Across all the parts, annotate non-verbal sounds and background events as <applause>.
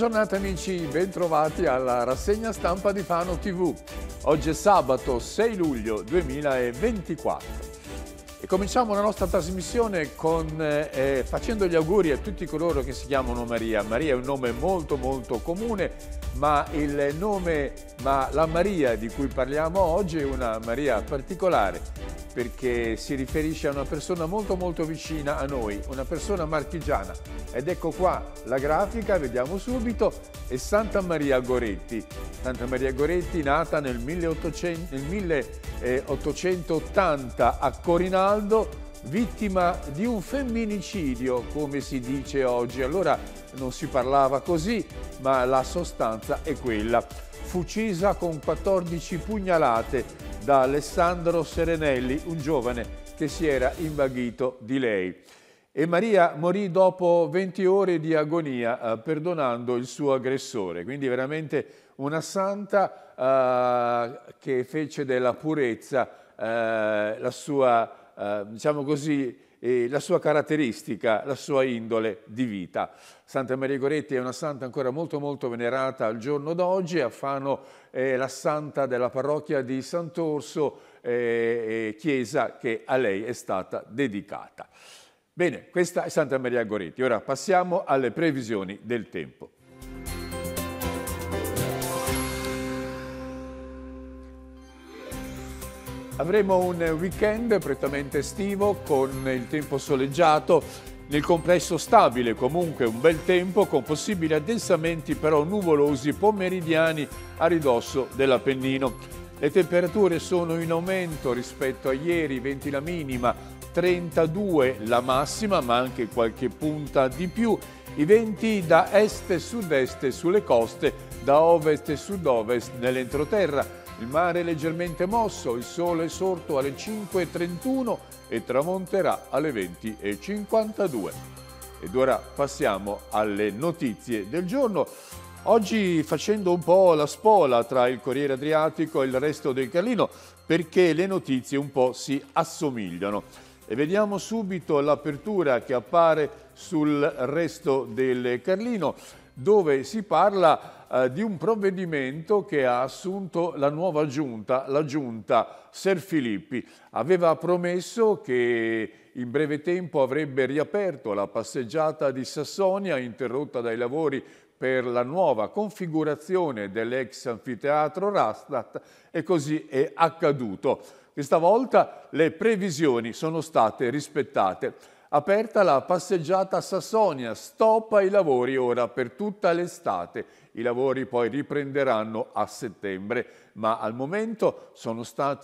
giornata amici, bentrovati alla rassegna stampa di Fano TV. Oggi è sabato 6 luglio 2024 e cominciamo la nostra trasmissione con, eh, facendo gli auguri a tutti coloro che si chiamano Maria. Maria è un nome molto molto comune, ma il nome, ma la Maria di cui parliamo oggi è una Maria particolare perché si riferisce a una persona molto molto vicina a noi, una persona marchigiana. Ed ecco qua la grafica, vediamo subito, è Santa Maria Goretti. Santa Maria Goretti nata nel 1880 eh, a Corinaldo, vittima di un femminicidio, come si dice oggi. Allora non si parlava così, ma la sostanza è quella. Fu uccisa con 14 pugnalate da Alessandro Serenelli, un giovane che si era invaghito di lei. E Maria morì dopo 20 ore di agonia, eh, perdonando il suo aggressore. Quindi veramente una santa eh, che fece della purezza eh, la sua eh, diciamo così, eh, la sua caratteristica, la sua indole di vita. Santa Maria Goretti è una santa ancora molto molto venerata al giorno d'oggi, a Fano è la santa della parrocchia di Sant'Orso, eh, eh chiesa che a lei è stata dedicata. Bene, questa è Santa Maria Goretti. Ora passiamo alle previsioni del tempo. Avremo un weekend prettamente estivo con il tempo soleggiato, nel complesso stabile comunque un bel tempo con possibili addensamenti però nuvolosi pomeridiani a ridosso dell'Appennino. Le temperature sono in aumento rispetto a ieri, 20 la minima, 32 la massima, ma anche qualche punta di più. I venti da est e sud-est sulle coste, da ovest e sud-ovest nell'entroterra il mare è leggermente mosso, il sole è sorto alle 5.31 e tramonterà alle 20.52. Ed ora passiamo alle notizie del giorno. Oggi facendo un po' la spola tra il Corriere Adriatico e il resto del Carlino perché le notizie un po' si assomigliano. E vediamo subito l'apertura che appare sul resto del Carlino dove si parla eh, di un provvedimento che ha assunto la nuova giunta, la giunta Ser Filippi. Aveva promesso che in breve tempo avrebbe riaperto la passeggiata di Sassonia, interrotta dai lavori per la nuova configurazione dell'ex anfiteatro Rastat e così è accaduto. Questa volta le previsioni sono state rispettate. Aperta la passeggiata a Sassonia, stop ai lavori ora per tutta l'estate. I lavori poi riprenderanno a settembre, ma al momento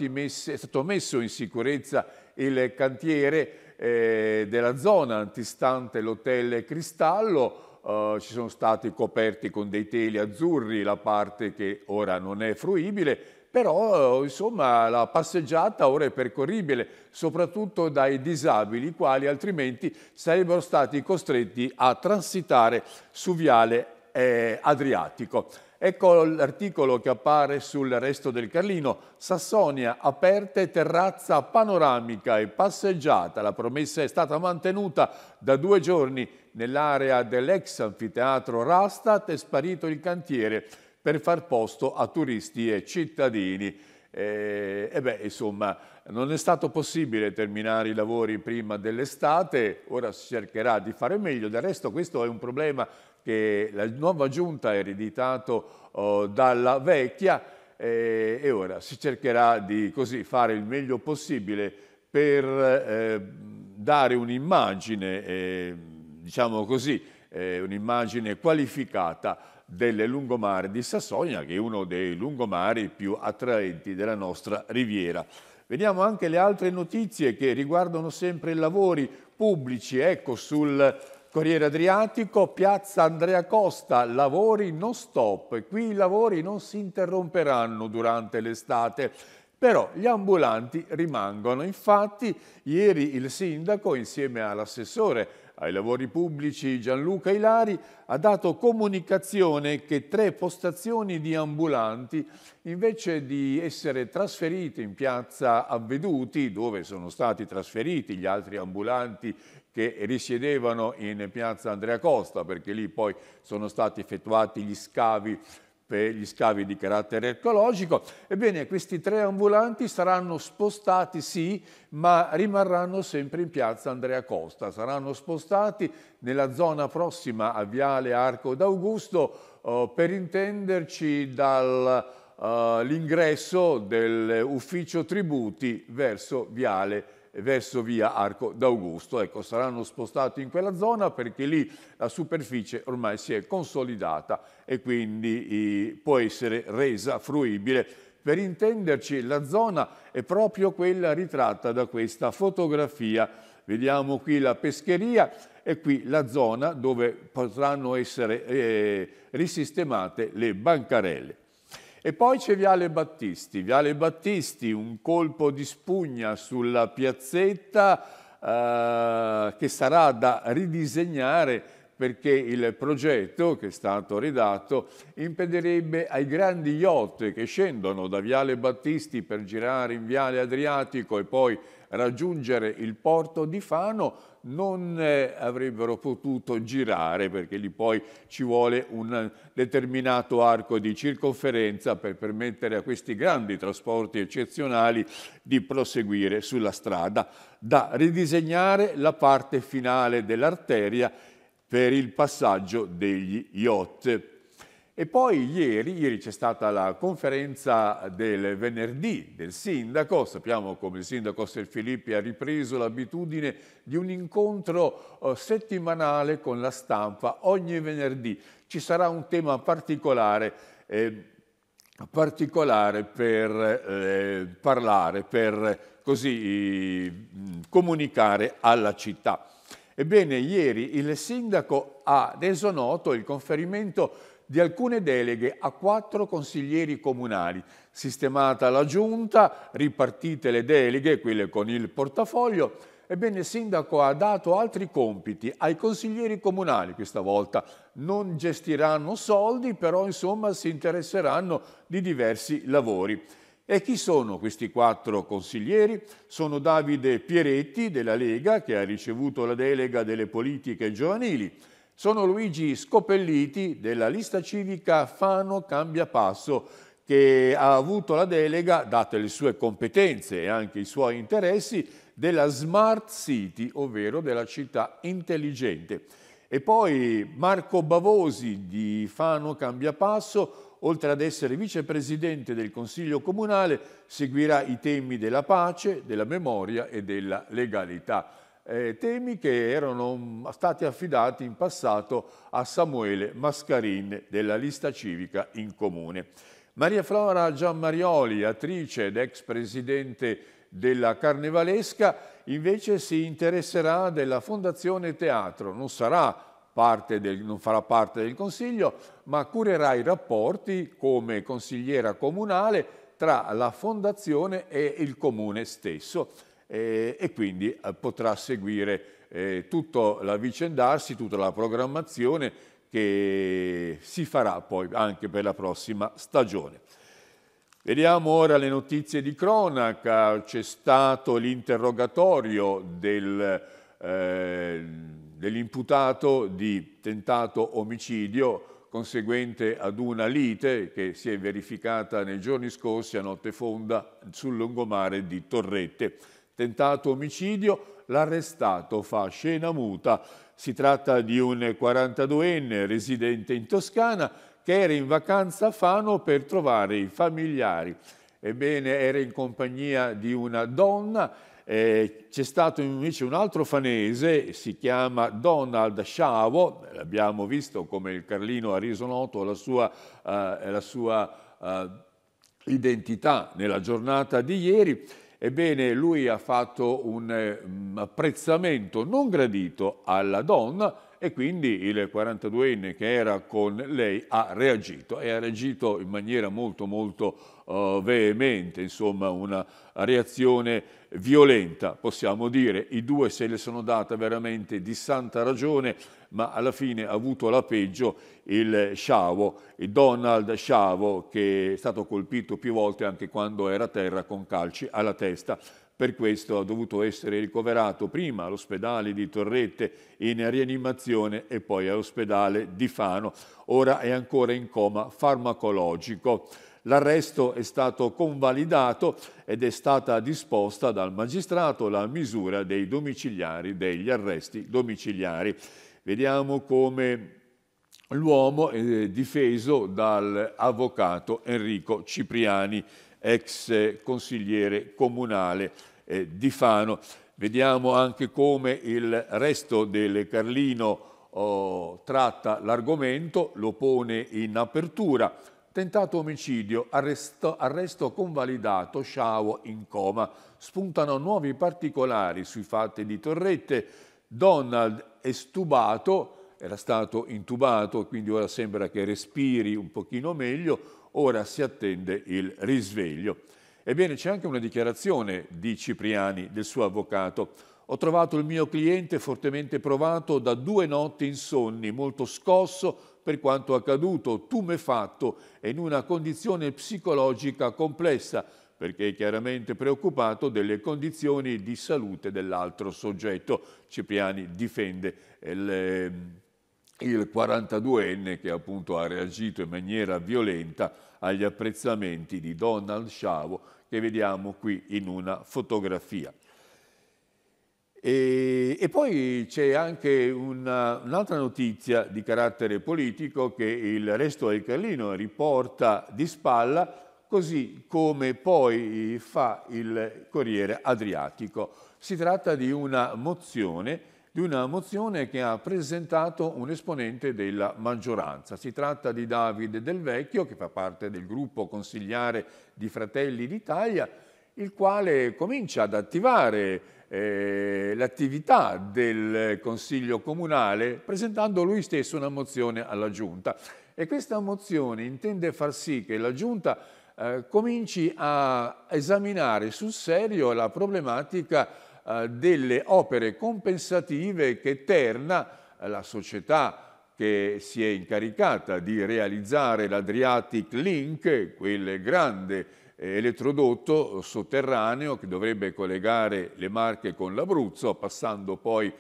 messi, è stato messo in sicurezza il cantiere eh, della zona antistante l'hotel Cristallo. Eh, ci sono stati coperti con dei teli azzurri la parte che ora non è fruibile però eh, insomma la passeggiata ora è percorribile, soprattutto dai disabili, i quali altrimenti sarebbero stati costretti a transitare su viale eh, Adriatico. Ecco l'articolo che appare sul resto del Carlino. Sassonia, aperte terrazza panoramica e passeggiata. La promessa è stata mantenuta da due giorni nell'area dell'ex anfiteatro Rastat è sparito il cantiere per far posto a turisti e cittadini. E, e beh, insomma, non è stato possibile terminare i lavori prima dell'estate, ora si cercherà di fare meglio. Del resto questo è un problema che la nuova giunta ha ereditato oh, dalla vecchia eh, e ora si cercherà di così fare il meglio possibile per eh, dare un'immagine, eh, diciamo così, eh, un'immagine qualificata del lungomare di Sassonia, che è uno dei lungomari più attraenti della nostra riviera. Vediamo anche le altre notizie che riguardano sempre i lavori pubblici. Ecco, sul Corriere Adriatico, piazza Andrea Costa, lavori non stop. Qui i lavori non si interromperanno durante l'estate. Però gli ambulanti rimangono. Infatti, ieri il sindaco, insieme all'assessore ai lavori pubblici Gianluca Ilari ha dato comunicazione che tre postazioni di ambulanti, invece di essere trasferite in piazza Avveduti, dove sono stati trasferiti gli altri ambulanti che risiedevano in piazza Andrea Costa, perché lì poi sono stati effettuati gli scavi per gli scavi di carattere archeologico. Ebbene, questi tre ambulanti saranno spostati, sì, ma rimarranno sempre in piazza Andrea Costa. Saranno spostati nella zona prossima a Viale Arco d'Augusto, eh, per intenderci dall'ingresso eh, dell'ufficio tributi verso Viale verso via Arco d'Augusto. Ecco, saranno spostati in quella zona perché lì la superficie ormai si è consolidata e quindi può essere resa fruibile. Per intenderci, la zona è proprio quella ritratta da questa fotografia. Vediamo qui la pescheria e qui la zona dove potranno essere eh, risistemate le bancarelle. E poi c'è Viale Battisti. Viale Battisti, un colpo di spugna sulla piazzetta eh, che sarà da ridisegnare perché il progetto che è stato redatto impedirebbe ai grandi yacht che scendono da Viale Battisti per girare in Viale Adriatico e poi raggiungere il porto di Fano non eh, avrebbero potuto girare perché lì poi ci vuole un determinato arco di circonferenza per permettere a questi grandi trasporti eccezionali di proseguire sulla strada, da ridisegnare la parte finale dell'arteria per il passaggio degli yacht. E poi ieri, ieri c'è stata la conferenza del venerdì del sindaco, sappiamo come il sindaco Filippi ha ripreso l'abitudine di un incontro eh, settimanale con la stampa ogni venerdì. Ci sarà un tema particolare, eh, particolare per eh, parlare, per così mm, comunicare alla città. Ebbene, ieri il sindaco ha reso noto il conferimento di alcune deleghe a quattro consiglieri comunali. Sistemata la giunta, ripartite le deleghe, quelle con il portafoglio, ebbene il sindaco ha dato altri compiti ai consiglieri comunali questa volta. Non gestiranno soldi, però insomma si interesseranno di diversi lavori. E chi sono questi quattro consiglieri? Sono Davide Pieretti della Lega, che ha ricevuto la delega delle politiche giovanili, sono Luigi Scopelliti della lista civica Fano Cambia Passo che ha avuto la delega, date le sue competenze e anche i suoi interessi, della Smart City, ovvero della città intelligente. E poi Marco Bavosi di Fano Cambia Passo, oltre ad essere vicepresidente del Consiglio Comunale, seguirà i temi della pace, della memoria e della legalità eh, temi che erano mm, stati affidati in passato a Samuele Mascarin della lista civica in comune. Maria Flora Gianmarioli, attrice ed ex presidente della Carnevalesca, invece si interesserà della Fondazione Teatro, non sarà del, non farà parte del Consiglio, ma curerà i rapporti come consigliera comunale tra la Fondazione e il Comune stesso eh, e quindi eh, potrà seguire eh, tutto l'avvicendarsi, tutta la programmazione che si farà poi anche per la prossima stagione. Vediamo ora le notizie di cronaca, c'è stato l'interrogatorio del, eh, dell'imputato di tentato omicidio conseguente ad una lite che si è verificata nei giorni scorsi a notte fonda sul lungomare di Torrette tentato omicidio, l'arrestato fa scena muta. Si tratta di un 42enne residente in Toscana che era in vacanza a Fano per trovare i familiari. Ebbene, era in compagnia di una donna eh, c'è stato invece un altro fanese, si chiama Donald Sciavo, abbiamo visto come il Carlino ha reso noto la sua, eh, la sua eh, identità nella giornata di ieri, Ebbene, lui ha fatto un eh, apprezzamento non gradito alla donna, e quindi il 42enne che era con lei ha reagito e ha reagito in maniera molto molto uh, veemente, insomma una reazione violenta, possiamo dire. I due se le sono data veramente di santa ragione, ma alla fine ha avuto la peggio il Sciavo, il Donald Sciavo, che è stato colpito più volte anche quando era a terra con calci alla testa per questo ha dovuto essere ricoverato prima all'ospedale di Torrette in rianimazione e poi all'ospedale di Fano. Ora è ancora in coma farmacologico. L'arresto è stato convalidato ed è stata disposta dal magistrato la misura dei domiciliari, degli arresti domiciliari. Vediamo come l'uomo è difeso dall'avvocato Enrico Cipriani ex eh, consigliere comunale eh, di Fano. Vediamo anche come il resto del Carlino oh, tratta l'argomento, lo pone in apertura. Tentato omicidio, arresto, arresto convalidato, Sciavo in coma. Spuntano nuovi particolari sui fatti di Torrette. Donald è stubato, era stato intubato, quindi ora sembra che respiri un pochino meglio, ora si attende il risveglio. Ebbene c'è anche una dichiarazione di Cipriani, del suo avvocato. Ho trovato il mio cliente fortemente provato da due notti insonni, molto scosso per quanto accaduto, tumefatto e in una condizione psicologica complessa, perché è chiaramente preoccupato delle condizioni di salute dell'altro soggetto. Cipriani difende il ehm, il 42enne che appunto ha reagito in maniera violenta agli apprezzamenti di Donald Sciavo che vediamo qui in una fotografia. E, e poi c'è anche una, un'altra notizia di carattere politico che il resto del Carlino riporta di spalla, così come poi fa il Corriere Adriatico. Si tratta di una mozione di una mozione che ha presentato un esponente della maggioranza. Si tratta di Davide Del Vecchio, che fa parte del gruppo consigliare di Fratelli d'Italia, il quale comincia ad attivare eh, l'attività del Consiglio Comunale presentando lui stesso una mozione alla Giunta. E questa mozione intende far sì che la Giunta eh, cominci a esaminare sul serio la problematica eh, delle opere compensative che Terna, eh, la società che si è incaricata di realizzare l'Adriatic Link, quel grande eh, elettrodotto sotterraneo che dovrebbe collegare le Marche con l'Abruzzo, passando poi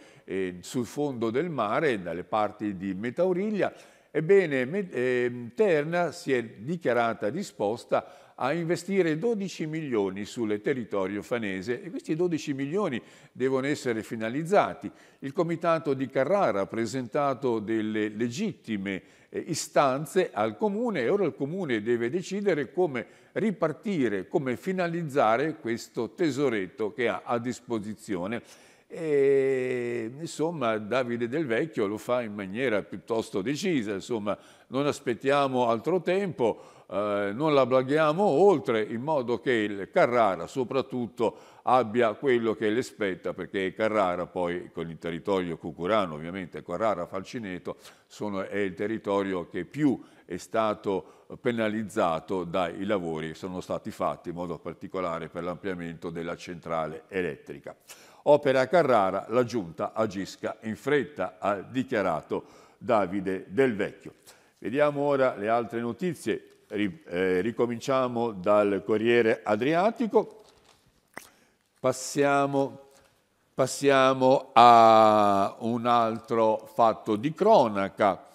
sul fondo del mare, dalle parti di Metauriglia. Ebbene, eh, Terna si è dichiarata disposta a investire 12 milioni sul territorio fanese e questi 12 milioni devono essere finalizzati. Il comitato di Carrara ha presentato delle legittime eh, istanze al comune e ora il comune deve decidere come ripartire, come finalizzare questo tesoretto che ha a disposizione e, insomma, Davide Del Vecchio lo fa in maniera piuttosto decisa, insomma, non aspettiamo altro tempo, eh, non la blaghiamo oltre, in modo che il Carrara soprattutto abbia quello che le spetta, perché Carrara poi con il territorio cucurano, ovviamente Carrara-Falcineto, è il territorio che più è stato penalizzato dai lavori che sono stati fatti, in modo particolare per l'ampliamento della centrale elettrica. Opera Carrara, la giunta agisca in fretta, ha dichiarato Davide Del Vecchio. Vediamo ora le altre notizie. Eh, ricominciamo dal Corriere Adriatico. Passiamo Passiamo a un altro fatto di cronaca.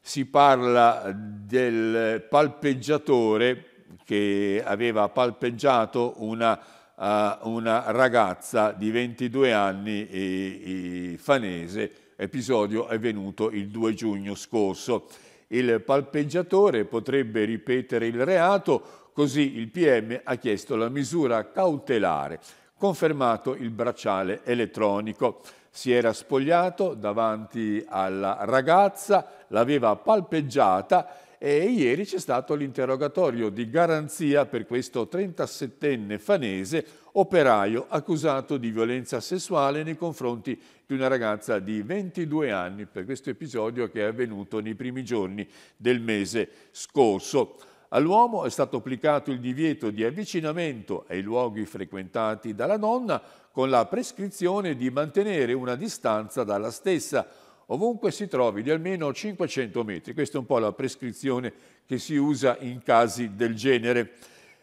Si parla del palpeggiatore che aveva palpeggiato una a eh, una ragazza di 22 anni e, e fanese, episodio avvenuto il 2 giugno scorso. Il palpeggiatore potrebbe ripetere il reato, così il PM ha chiesto la misura cautelare, confermato il bracciale elettronico. Si era spogliato davanti alla ragazza, l'aveva palpeggiata e ieri c'è stato l'interrogatorio di garanzia per questo 37enne fanese operaio accusato di violenza sessuale nei confronti di una ragazza di 22 anni per questo episodio che è avvenuto nei primi giorni del mese scorso. All'uomo è stato applicato il divieto di avvicinamento ai luoghi frequentati dalla donna con la prescrizione di mantenere una distanza dalla stessa, ovunque si trovi di almeno 500 metri. Questa è un po' la prescrizione che si usa in casi del genere.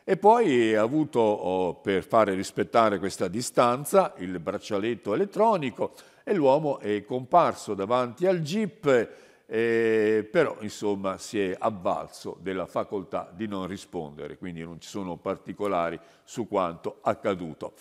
E poi ha avuto, oh, per fare rispettare questa distanza, il braccialetto elettronico e l'uomo è comparso davanti al jeep, eh, però insomma si è avvalso della facoltà di non rispondere, quindi non ci sono particolari su quanto accaduto.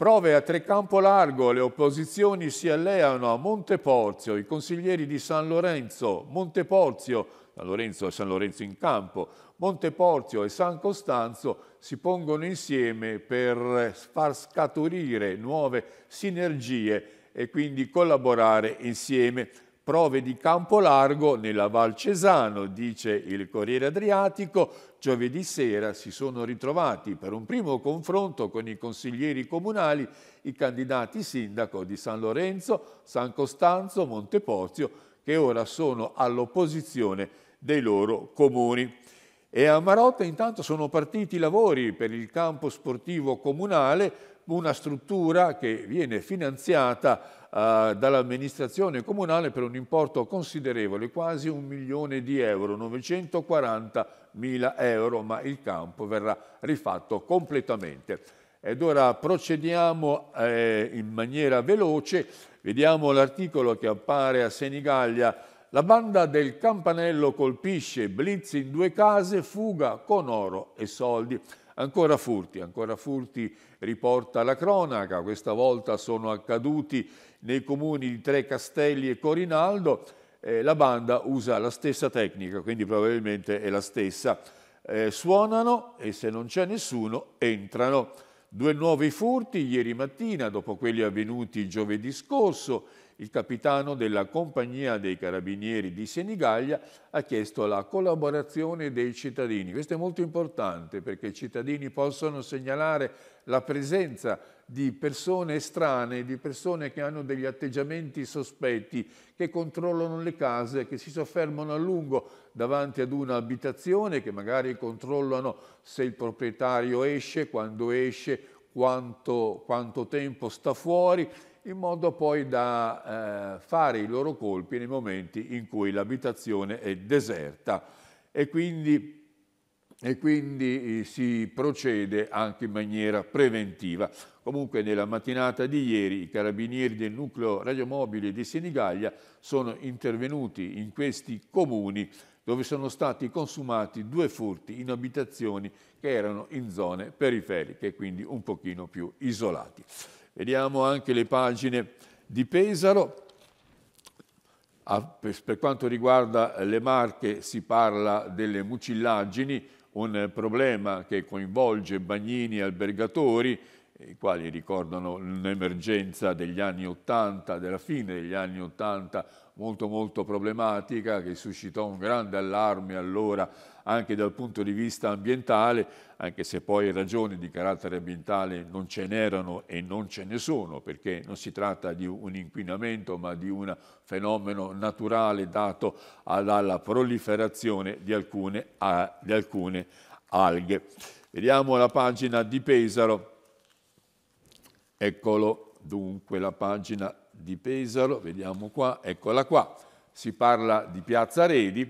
Prove a Trecampo Largo, le opposizioni si alleano a Monteporzio, i consiglieri di San Lorenzo, Monteporzio, San Lorenzo e San Lorenzo in campo, Monteporzio e San Costanzo si pongono insieme per far scaturire nuove sinergie e quindi collaborare insieme prove di campo largo nella Val Cesano, dice il Corriere Adriatico, giovedì sera si sono ritrovati per un primo confronto con i consiglieri comunali i candidati sindaco di San Lorenzo, San Costanzo, Montepozio, che ora sono all'opposizione dei loro comuni. E a Marotta intanto sono partiti i lavori per il campo sportivo comunale, una struttura che viene finanziata eh, dall'amministrazione comunale per un importo considerevole, quasi un milione di euro, 940 mila euro, ma il campo verrà rifatto completamente. Ed ora procediamo eh, in maniera veloce, vediamo l'articolo che appare a Senigallia. La banda del campanello colpisce, blitz in due case, fuga con oro e soldi. Ancora furti, ancora furti riporta la cronaca, questa volta sono accaduti nei comuni di Tre Castelli e Corinaldo, eh, la banda usa la stessa tecnica, quindi probabilmente è la stessa. Eh, suonano e se non c'è nessuno entrano. Due nuovi furti ieri mattina, dopo quelli avvenuti giovedì scorso, il capitano della Compagnia dei Carabinieri di Senigallia ha chiesto la collaborazione dei cittadini. Questo è molto importante perché i cittadini possono segnalare la presenza di persone strane, di persone che hanno degli atteggiamenti sospetti, che controllano le case, che si soffermano a lungo davanti ad un'abitazione, che magari controllano se il proprietario esce, quando esce, quanto, quanto tempo sta fuori in modo poi da eh, fare i loro colpi nei momenti in cui l'abitazione è deserta e quindi, e quindi eh, si procede anche in maniera preventiva. Comunque nella mattinata di ieri i carabinieri del nucleo radiomobile di Senigallia sono intervenuti in questi comuni dove sono stati consumati due furti in abitazioni che erano in zone periferiche, quindi un pochino più isolati. Vediamo anche le pagine di Pesaro. Per quanto riguarda le Marche si parla delle mucillaggini, un problema che coinvolge bagnini e albergatori, i quali ricordano un'emergenza degli anni Ottanta, della fine degli anni Ottanta, molto molto problematica, che suscitò un grande allarme allora anche dal punto di vista ambientale, anche se poi ragioni di carattere ambientale non ce n'erano e non ce ne sono, perché non si tratta di un inquinamento, ma di un fenomeno naturale dato dalla proliferazione di alcune, di alcune alghe. Vediamo la pagina di Pesaro. Eccolo dunque la pagina di Pesaro, vediamo qua, eccola qua. Si parla di Piazza Redi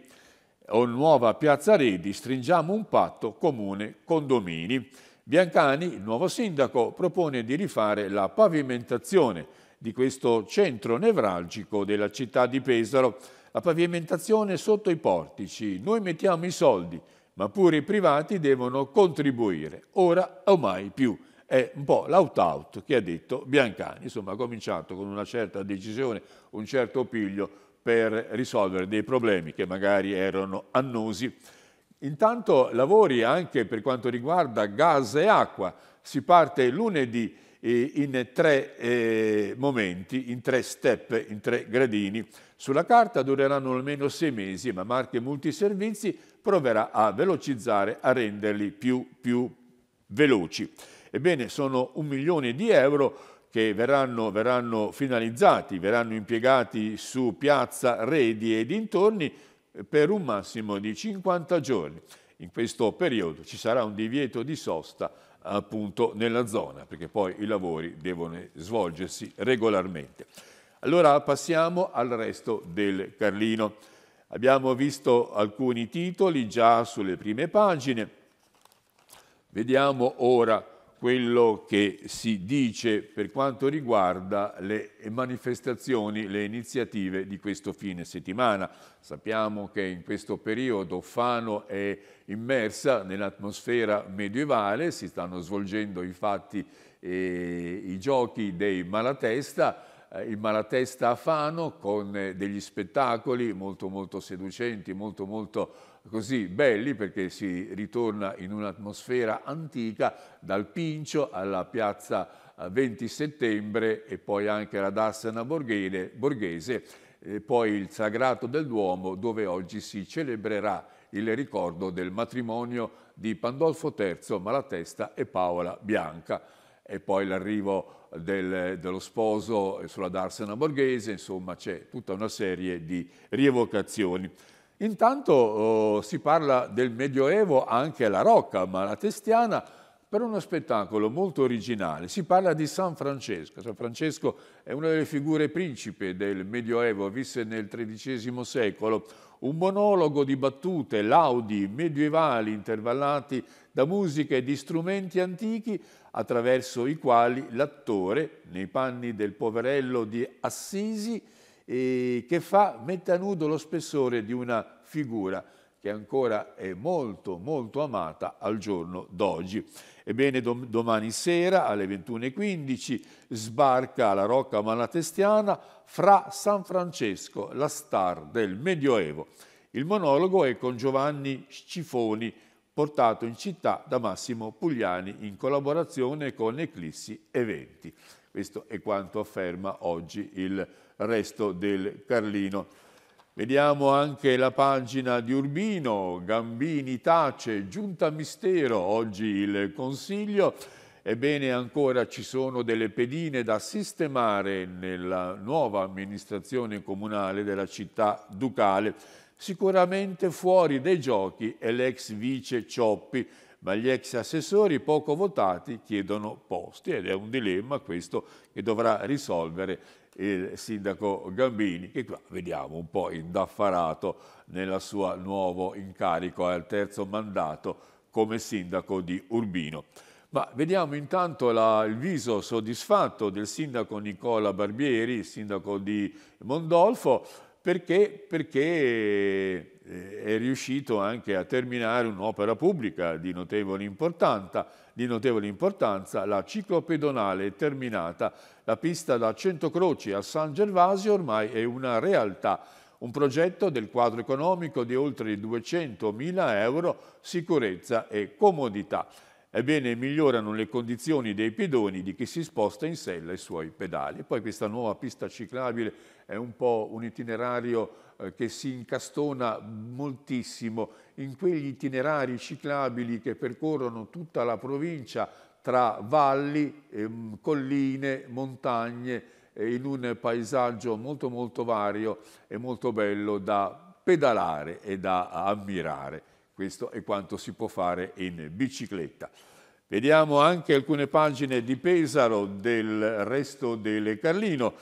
o nuova Piazza Redi, stringiamo un patto comune condomini. Biancani, il nuovo sindaco, propone di rifare la pavimentazione di questo centro nevralgico della città di Pesaro, la pavimentazione sotto i portici. Noi mettiamo i soldi, ma pure i privati devono contribuire, ora o mai più. È un po' l'out-out che ha detto Biancani, insomma ha cominciato con una certa decisione, un certo piglio, per risolvere dei problemi che magari erano annosi. Intanto lavori anche per quanto riguarda gas e acqua. Si parte lunedì eh, in tre eh, momenti, in tre step, in tre gradini. Sulla carta dureranno almeno sei mesi, ma Marche Multiservizi proverà a velocizzare, a renderli più, più veloci. Ebbene, sono un milione di euro che verranno, verranno finalizzati, verranno impiegati su piazza Redi e dintorni eh, per un massimo di 50 giorni. In questo periodo ci sarà un divieto di sosta appunto nella zona, perché poi i lavori devono svolgersi regolarmente. Allora passiamo al resto del Carlino. Abbiamo visto alcuni titoli già sulle prime pagine. Vediamo ora quello che si dice per quanto riguarda le manifestazioni, le iniziative di questo fine settimana. Sappiamo che in questo periodo Fano è immersa nell'atmosfera medievale, si stanno svolgendo infatti eh, i giochi dei Malatesta, eh, il Malatesta a Fano con eh, degli spettacoli molto molto seducenti, molto molto così belli perché si ritorna in un'atmosfera antica dal Pincio alla piazza 20 eh, settembre e poi anche la Dassana borghese, e poi il Sagrato del Duomo dove oggi si celebrerà il ricordo del matrimonio di Pandolfo III Malatesta e Paola Bianca e poi l'arrivo del, dello sposo sulla Darsena borghese, insomma c'è tutta una serie di rievocazioni. Intanto oh, si parla del Medioevo anche alla Rocca Malatestiana per uno spettacolo molto originale. Si parla di San Francesco. San Francesco è una delle figure principe del Medioevo, visse nel XIII secolo. Un monologo di battute, laudi medievali intervallati da musica e di strumenti antichi attraverso i quali l'attore, nei panni del poverello di Assisi, eh, che fa, mette a nudo lo spessore di una figura che ancora è molto molto amata al giorno d'oggi. Ebbene, dom domani sera alle 21.15 sbarca la Rocca Malatestiana fra San Francesco, la star del Medioevo. Il monologo è con Giovanni Scifoni, portato in città da Massimo Pugliani in collaborazione con Eclissi Eventi. Questo è quanto afferma oggi il resto del Carlino. Vediamo anche la pagina di Urbino, Gambini tace, giunta mistero, oggi il Consiglio. Ebbene ancora ci sono delle pedine da sistemare nella nuova amministrazione comunale della città ducale. Sicuramente fuori dei giochi è l'ex vice Cioppi ma gli ex assessori poco votati chiedono posti ed è un dilemma questo che dovrà risolvere il sindaco Gambini, che qua vediamo un po' indaffarato nel suo nuovo incarico al terzo mandato come sindaco di Urbino. Ma vediamo intanto la, il viso soddisfatto del sindaco Nicola Barbieri, sindaco di Mondolfo, perché, perché eh, è riuscito anche a terminare un'opera pubblica di notevole, di notevole importanza, la ciclopedonale terminata, la pista da Cento Croci a San Gervasio ormai è una realtà, un progetto del quadro economico di oltre 200.000 euro, sicurezza e comodità ebbene migliorano le condizioni dei pedoni di chi si sposta in sella i suoi pedali. E poi questa nuova pista ciclabile è un po' un itinerario eh, che si incastona moltissimo in quegli itinerari ciclabili che percorrono tutta la provincia tra valli, ehm, colline, montagne, in un paesaggio molto molto vario e molto bello da pedalare e da ammirare. Questo è quanto si può fare in bicicletta. Vediamo anche alcune pagine di Pesaro del resto delle Carlino.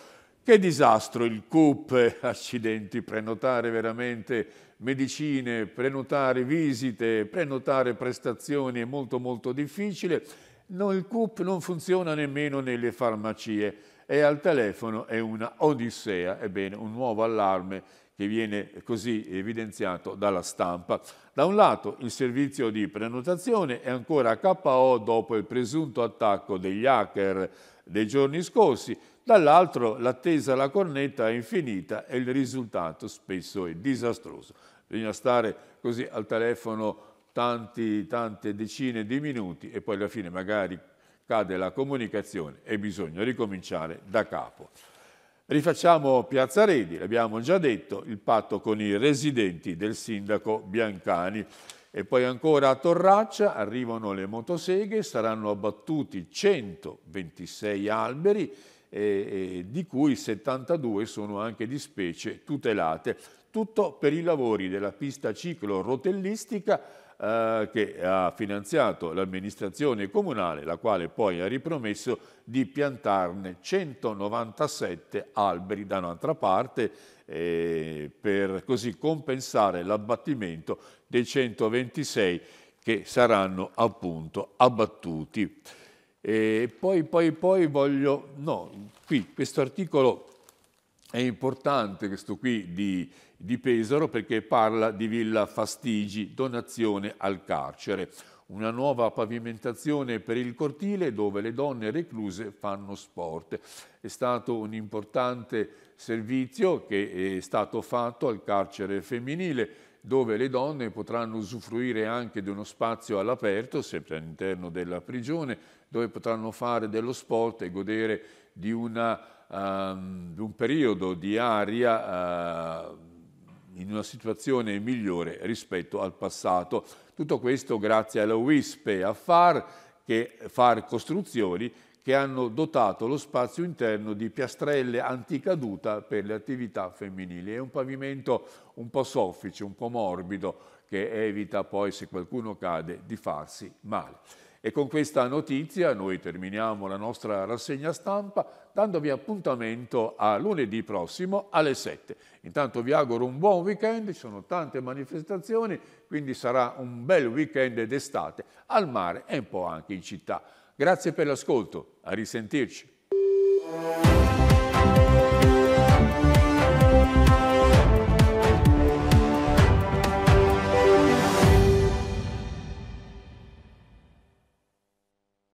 Che disastro il CUP, <laughs> accidenti, prenotare veramente medicine, prenotare visite, prenotare prestazioni è molto molto difficile. No, il CUP non funziona nemmeno nelle farmacie e al telefono è una odissea, ebbene un nuovo allarme che viene così evidenziato dalla stampa. Da un lato il servizio di prenotazione è ancora KO dopo il presunto attacco degli hacker dei giorni scorsi, dall'altro l'attesa alla cornetta è infinita e il risultato spesso è disastroso. Bisogna stare così al telefono tanti, tante decine di minuti e poi alla fine magari cade la comunicazione e bisogna ricominciare da capo. Rifacciamo Piazza Redi, l'abbiamo già detto, il patto con i residenti del sindaco Biancani. E poi ancora a Torraccia arrivano le motoseghe, saranno abbattuti 126 alberi, eh, di cui 72 sono anche di specie tutelate. Tutto per i lavori della pista ciclo rotellistica eh, che ha finanziato l'amministrazione comunale, la quale poi ha ripromesso di piantarne 197 alberi da un'altra parte eh, per così compensare l'abbattimento dei 126 che saranno appunto abbattuti. E poi, poi, poi voglio... No, qui questo articolo è importante, questo qui di di Pesaro perché parla di Villa Fastigi, donazione al carcere. Una nuova pavimentazione per il cortile dove le donne recluse fanno sport. È stato un importante servizio che è stato fatto al carcere femminile dove le donne potranno usufruire anche di uno spazio all'aperto, sempre all'interno della prigione, dove potranno fare dello sport e godere di una, um, un periodo di aria uh, in una situazione migliore rispetto al passato. Tutto questo grazie alla WISP e a FAR, che, FAR Costruzioni, che hanno dotato lo spazio interno di piastrelle anticaduta per le attività femminili. È un pavimento un po' soffice, un po' morbido, che evita poi, se qualcuno cade, di farsi male. E con questa notizia noi terminiamo la nostra rassegna stampa dandovi appuntamento a lunedì prossimo alle 7. Intanto vi auguro un buon weekend, ci sono tante manifestazioni, quindi sarà un bel weekend d'estate al mare e un po' anche in città. Grazie per l'ascolto, a risentirci.